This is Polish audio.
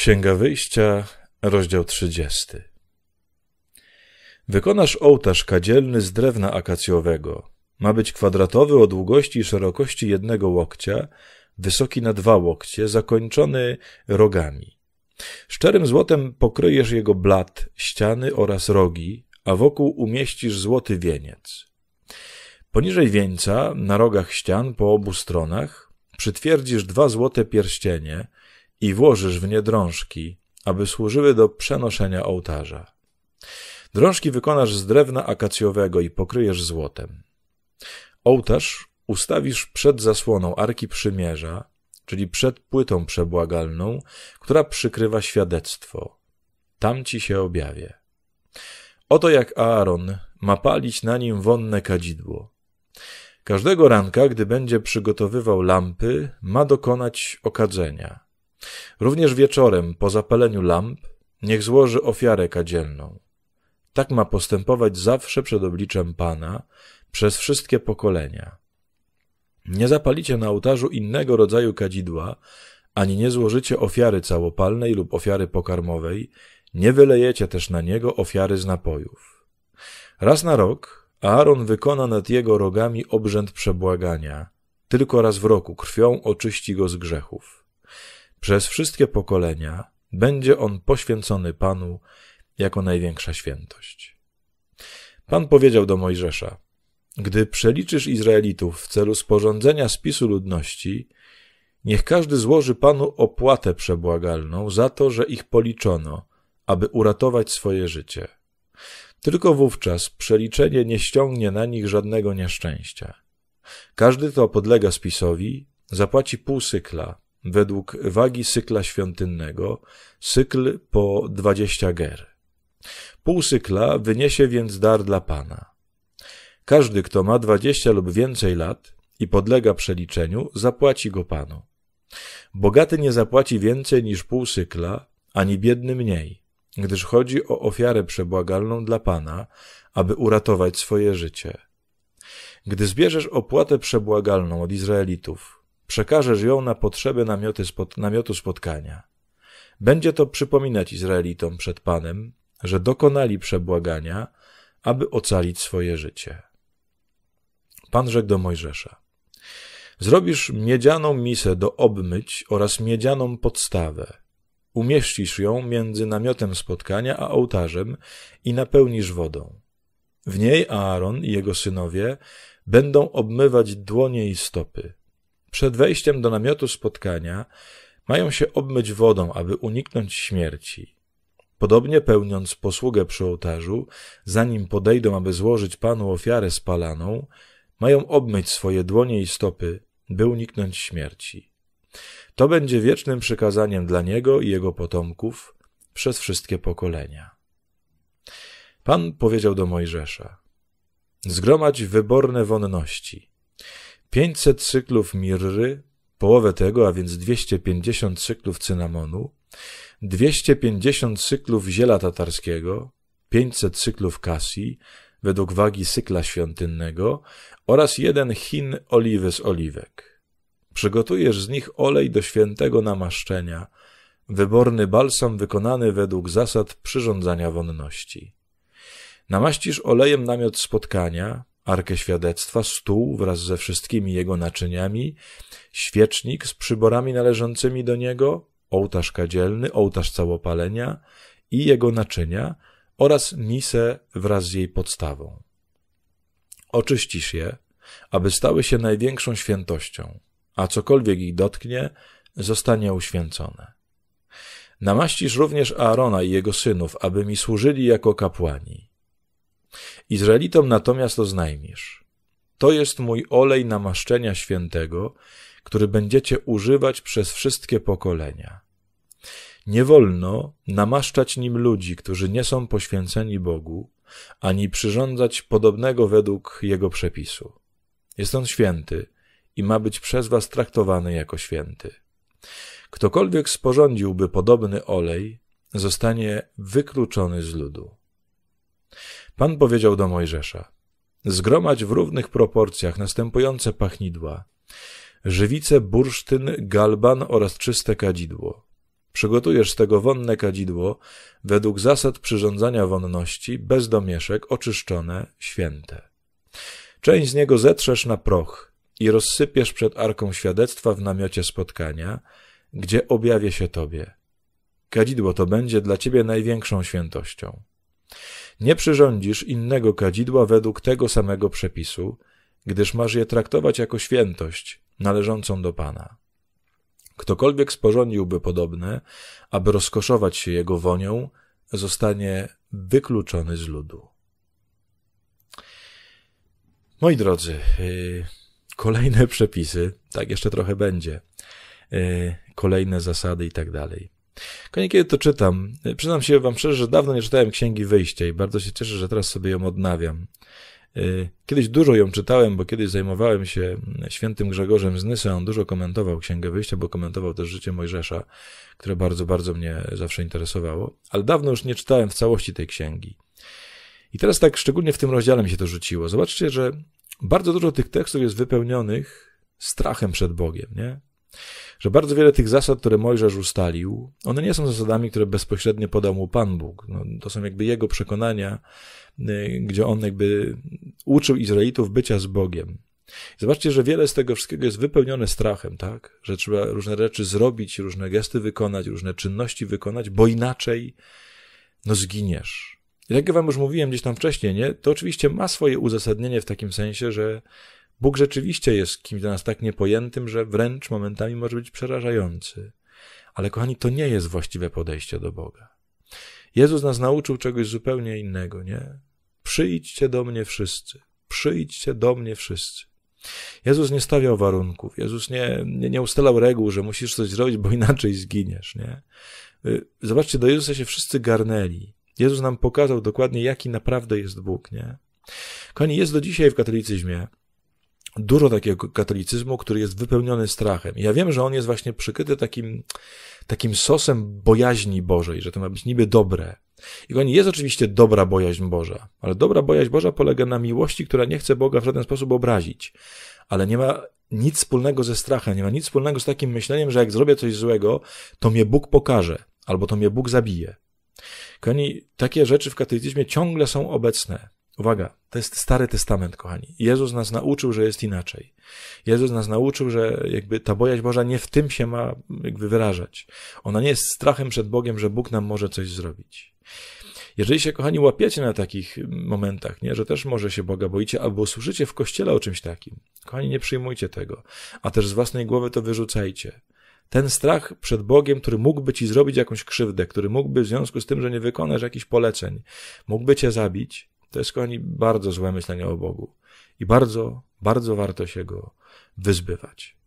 Księga Wyjścia, rozdział 30. Wykonasz ołtarz kadzielny z drewna akacjowego. Ma być kwadratowy o długości i szerokości jednego łokcia, wysoki na dwa łokcie, zakończony rogami. Szczerym złotem pokryjesz jego blat, ściany oraz rogi, a wokół umieścisz złoty wieniec. Poniżej wieńca, na rogach ścian po obu stronach, przytwierdzisz dwa złote pierścienie – i włożysz w nie drążki, aby służyły do przenoszenia ołtarza. Drążki wykonasz z drewna akacjowego i pokryjesz złotem. Ołtarz ustawisz przed zasłoną Arki Przymierza, czyli przed płytą przebłagalną, która przykrywa świadectwo. Tam ci się objawię. Oto jak Aaron ma palić na nim wonne kadzidło. Każdego ranka, gdy będzie przygotowywał lampy, ma dokonać okadzenia. Również wieczorem, po zapaleniu lamp, niech złoży ofiarę kadzielną. Tak ma postępować zawsze przed obliczem Pana, przez wszystkie pokolenia. Nie zapalicie na ołtarzu innego rodzaju kadzidła, ani nie złożycie ofiary całopalnej lub ofiary pokarmowej, nie wylejecie też na niego ofiary z napojów. Raz na rok Aaron wykona nad jego rogami obrzęd przebłagania. Tylko raz w roku krwią oczyści go z grzechów. Przez wszystkie pokolenia będzie on poświęcony Panu jako największa świętość. Pan powiedział do Mojżesza: Gdy przeliczysz Izraelitów w celu sporządzenia spisu ludności, niech każdy złoży Panu opłatę przebłagalną za to, że ich policzono, aby uratować swoje życie. Tylko wówczas przeliczenie nie ściągnie na nich żadnego nieszczęścia. Każdy, kto podlega spisowi, zapłaci pół sykla, według wagi sykla świątynnego, sykl po dwadzieścia ger. Pół sykla wyniesie więc dar dla Pana. Każdy, kto ma dwadzieścia lub więcej lat i podlega przeliczeniu, zapłaci go Panu. Bogaty nie zapłaci więcej niż pół sykla, ani biedny mniej, gdyż chodzi o ofiarę przebłagalną dla Pana, aby uratować swoje życie. Gdy zbierzesz opłatę przebłagalną od Izraelitów, Przekażesz ją na potrzeby namioty namiotu spotkania. Będzie to przypominać Izraelitom przed Panem, że dokonali przebłagania, aby ocalić swoje życie. Pan rzekł do Mojżesza: Zrobisz miedzianą misę do obmyć oraz miedzianą podstawę. Umieścisz ją między namiotem spotkania a ołtarzem i napełnisz wodą. W niej Aaron i jego synowie będą obmywać dłonie i stopy. Przed wejściem do namiotu spotkania mają się obmyć wodą, aby uniknąć śmierci. Podobnie pełniąc posługę przy ołtarzu, zanim podejdą, aby złożyć Panu ofiarę spalaną, mają obmyć swoje dłonie i stopy, by uniknąć śmierci. To będzie wiecznym przykazaniem dla niego i jego potomków przez wszystkie pokolenia. Pan powiedział do Mojżesza: Zgromadź wyborne wonności, 500 cyklów mirry, połowę tego, a więc 250 cyklów cynamonu, 250 cyklów ziela tatarskiego, 500 cyklów kasji, według wagi cykla świątynnego oraz jeden chin oliwy z oliwek. Przygotujesz z nich olej do świętego namaszczenia, wyborny balsam wykonany według zasad przyrządzania wonności. Namaścisz olejem namiot spotkania, arkę świadectwa, stół wraz ze wszystkimi jego naczyniami, świecznik z przyborami należącymi do niego, ołtarz kadzielny, ołtarz całopalenia i jego naczynia oraz misę wraz z jej podstawą. Oczyścisz je, aby stały się największą świętością, a cokolwiek ich dotknie, zostanie uświęcone. Namaścisz również Aarona i jego synów, aby mi służyli jako kapłani. Izraelitom natomiast oznajmisz: To jest mój olej namaszczenia świętego, który będziecie używać przez wszystkie pokolenia. Nie wolno namaszczać nim ludzi, którzy nie są poświęceni Bogu, ani przyrządzać podobnego według jego przepisu. Jest on święty i ma być przez was traktowany jako święty. Ktokolwiek sporządziłby podobny olej, zostanie wykluczony z ludu. Pan powiedział do Mojżesza: Zgromadź w równych proporcjach następujące pachnidła: żywice, bursztyn, galban oraz czyste kadzidło. Przygotujesz z tego wonne kadzidło według zasad przyrządzania wonności, bez domieszek, oczyszczone, święte. Część z niego zetrzesz na proch i rozsypiesz przed arką świadectwa w namiocie spotkania, gdzie objawię się Tobie. Kadzidło to będzie dla Ciebie największą świętością. Nie przyrządzisz innego kadzidła według tego samego przepisu, gdyż masz je traktować jako świętość należącą do Pana. Ktokolwiek sporządziłby podobne, aby rozkoszować się jego wonią, zostanie wykluczony z ludu. Moi drodzy, y, kolejne przepisy, tak jeszcze trochę będzie, y, kolejne zasady i tak dalej. Koniecznie to czytam. Przyznam się wam szczerze, że dawno nie czytałem Księgi Wyjścia i bardzo się cieszę, że teraz sobie ją odnawiam. Y, kiedyś dużo ją czytałem, bo kiedyś zajmowałem się mm, świętym Grzegorzem z Nysy. On dużo komentował Księgę Wyjścia, bo komentował też życie Mojżesza, które bardzo, bardzo mnie zawsze interesowało. Ale dawno już nie czytałem w całości tej księgi. I teraz tak szczególnie w tym rozdziale mi się to rzuciło. Zobaczcie, że bardzo dużo tych tekstów jest wypełnionych strachem przed Bogiem, nie? Że bardzo wiele tych zasad, które Mojżesz ustalił, one nie są zasadami, które bezpośrednio podał mu Pan Bóg. No, to są jakby jego przekonania, y, gdzie on jakby uczył Izraelitów bycia z Bogiem. Zobaczcie, że wiele z tego wszystkiego jest wypełnione strachem, tak? Że trzeba różne rzeczy zrobić, różne gesty wykonać, różne czynności wykonać, bo inaczej no zginiesz. I tak jak wam już mówiłem gdzieś tam wcześniej, nie? To oczywiście ma swoje uzasadnienie w takim sensie, że Bóg rzeczywiście jest kimś dla nas tak niepojętym, że wręcz momentami może być przerażający. Ale kochani, to nie jest właściwe podejście do Boga. Jezus nas nauczył czegoś zupełnie innego, nie? Przyjdźcie do mnie wszyscy. Przyjdźcie do mnie wszyscy. Jezus nie stawiał warunków. Jezus nie, nie, nie ustalał reguł, że musisz coś zrobić, bo inaczej zginiesz, nie? Y, zobaczcie, do Jezusa się wszyscy garnęli. Jezus nam pokazał dokładnie, jaki naprawdę jest Bóg, nie? Kochani, jest do dzisiaj w katolicyzmie dużo takiego katolicyzmu, który jest wypełniony strachem. I ja wiem, że on jest właśnie przykryty takim, takim sosem bojaźni Bożej, że to ma być niby dobre. I oni jest oczywiście dobra bojaźń Boża, ale dobra bojaźń Boża polega na miłości, która nie chce Boga w żaden sposób obrazić. Ale nie ma nic wspólnego ze strachem, nie ma nic wspólnego z takim myśleniem, że jak zrobię coś złego, to mnie Bóg pokaże, albo to mnie Bóg zabije. Kochani, takie rzeczy w katolicyzmie ciągle są obecne. Uwaga, to jest Stary Testament, kochani. Jezus nas nauczył, że jest inaczej. Jezus nas nauczył, że jakby ta bojaźń Boża nie w tym się ma jakby wyrażać. Ona nie jest strachem przed Bogiem, że Bóg nam może coś zrobić. Jeżeli się, kochani, łapiecie na takich momentach, nie, że też może się Boga boicie, albo słyszycie w kościele o czymś takim, kochani, nie przyjmujcie tego, a też z własnej głowy to wyrzucajcie. Ten strach przed Bogiem, który mógłby ci zrobić jakąś krzywdę, który mógłby w związku z tym, że nie wykonasz jakichś poleceń, mógłby cię zabić, to jest, kochani, bardzo złe myślenie o Bogu i bardzo, bardzo warto się go wyzbywać.